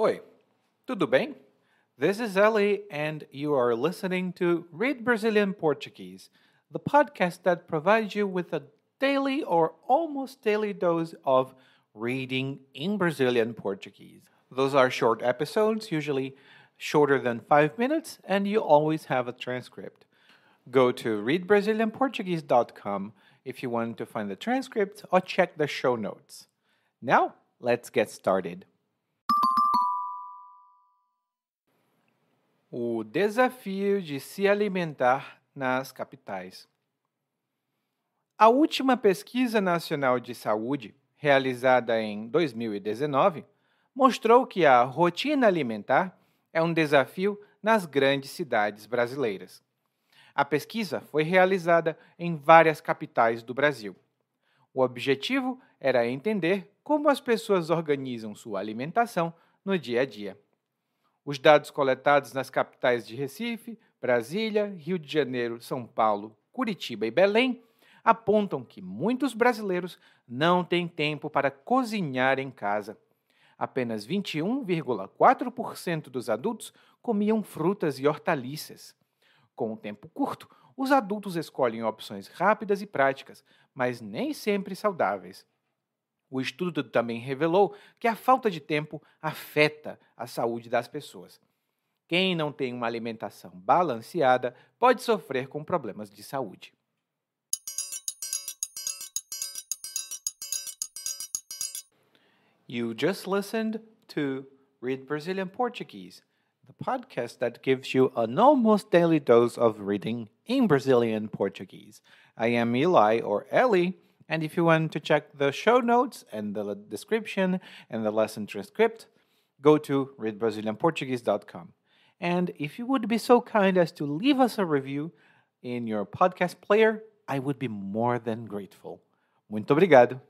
Oi, tudo bem? This is Ellie, and you are listening to Read Brazilian Portuguese, the podcast that provides you with a daily or almost daily dose of reading in Brazilian Portuguese. Those are short episodes, usually shorter than five minutes, and you always have a transcript. Go to readbrazilianportuguese.com if you want to find the transcript or check the show notes. Now, let's get started. o desafio de se alimentar nas capitais. A última pesquisa nacional de saúde, realizada em 2019, mostrou que a rotina alimentar é um desafio nas grandes cidades brasileiras. A pesquisa foi realizada em várias capitais do Brasil. O objetivo era entender como as pessoas organizam sua alimentação no dia a dia. Os dados coletados nas capitais de Recife, Brasília, Rio de Janeiro, São Paulo, Curitiba e Belém apontam que muitos brasileiros não têm tempo para cozinhar em casa. Apenas 21,4% dos adultos comiam frutas e hortaliças. Com o tempo curto, os adultos escolhem opções rápidas e práticas, mas nem sempre saudáveis. O estudo também revelou que a falta de tempo afeta a saúde das pessoas. Quem não tem uma alimentação balanceada pode sofrer com problemas de saúde. You just listened to Read Brazilian Portuguese, the podcast that gives you an almost daily dose of reading in Brazilian Portuguese. I am Eli or Ellie. And if you want to check the show notes and the description and the lesson transcript, go to readbrazilianportuguese.com. And if you would be so kind as to leave us a review in your podcast player, I would be more than grateful. Muito obrigado.